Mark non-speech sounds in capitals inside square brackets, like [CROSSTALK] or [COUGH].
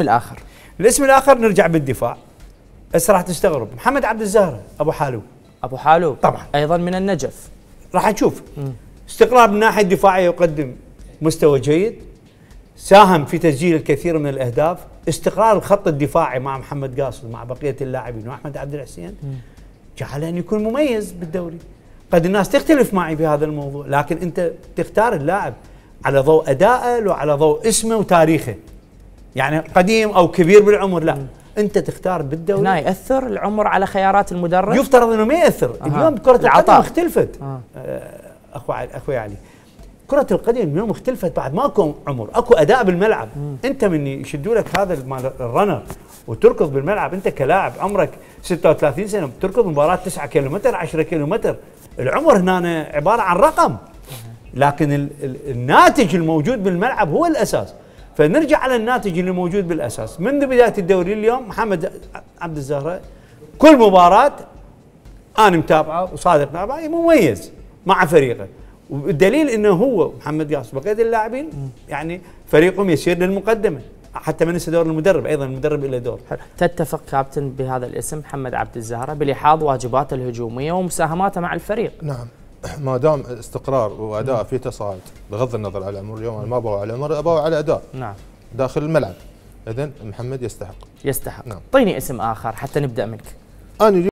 الاسم الاخر الاسم الاخر نرجع بالدفاع بس راح تستغرب محمد عبد الزهر ابو حالو ابو حالو طبعا ايضا من النجف راح نشوف استقرار من الناحيه الدفاعيه يقدم مستوى جيد ساهم في تسجيل الكثير من الاهداف استقرار الخط الدفاعي مع محمد قاسم مع بقيه اللاعبين واحمد عبد الحسين جعله ان يكون مميز بالدوري قد الناس تختلف معي بهذا الموضوع لكن انت تختار اللاعب على ضوء ادائه وعلى ضوء اسمه وتاريخه يعني قديم او كبير بالعمر لا انت تختار بالدوري هنا ياثر العمر على خيارات المدرب يفترض انه ما ياثر أه. اليوم كره العطاء اختلفت أه. اخو اخوي علي كرة القدم اليوم اختلفت بعد ماكو عمر اكو اداء بالملعب م. انت من يشدوا لك هذا مال الرنر وتركض بالملعب انت كلاعب عمرك 36 سنه بتركض مباراه 9 كيلومتر 10 كيلومتر العمر هنا عباره عن رقم لكن الناتج الموجود بالملعب هو الاساس فنرجع على الناتج اللي موجود بالاساس منذ بدايه الدوري اليوم محمد عبد الزهره كل مباراه انا متابعه وصادق متابعه يعني مميز مع فريقه والدليل انه هو محمد قاسم بقيه اللاعبين يعني فريقهم يسير للمقدمه حتى ما ننسى دور المدرب ايضا المدرب له دور تتفق كابتن بهذا الاسم محمد عبد الزهره بلحاظ واجباته الهجوميه ومساهماته مع الفريق نعم [CLEARS THROAT] ما دام استقرار واداء في تصاعد بغض النظر على العمر اليوم انا ما ابغى على العمر ابغى على اداء نعم داخل الملعب اذا محمد يستحق يستحق نعم. طيني اسم اخر حتى نبدا منك انا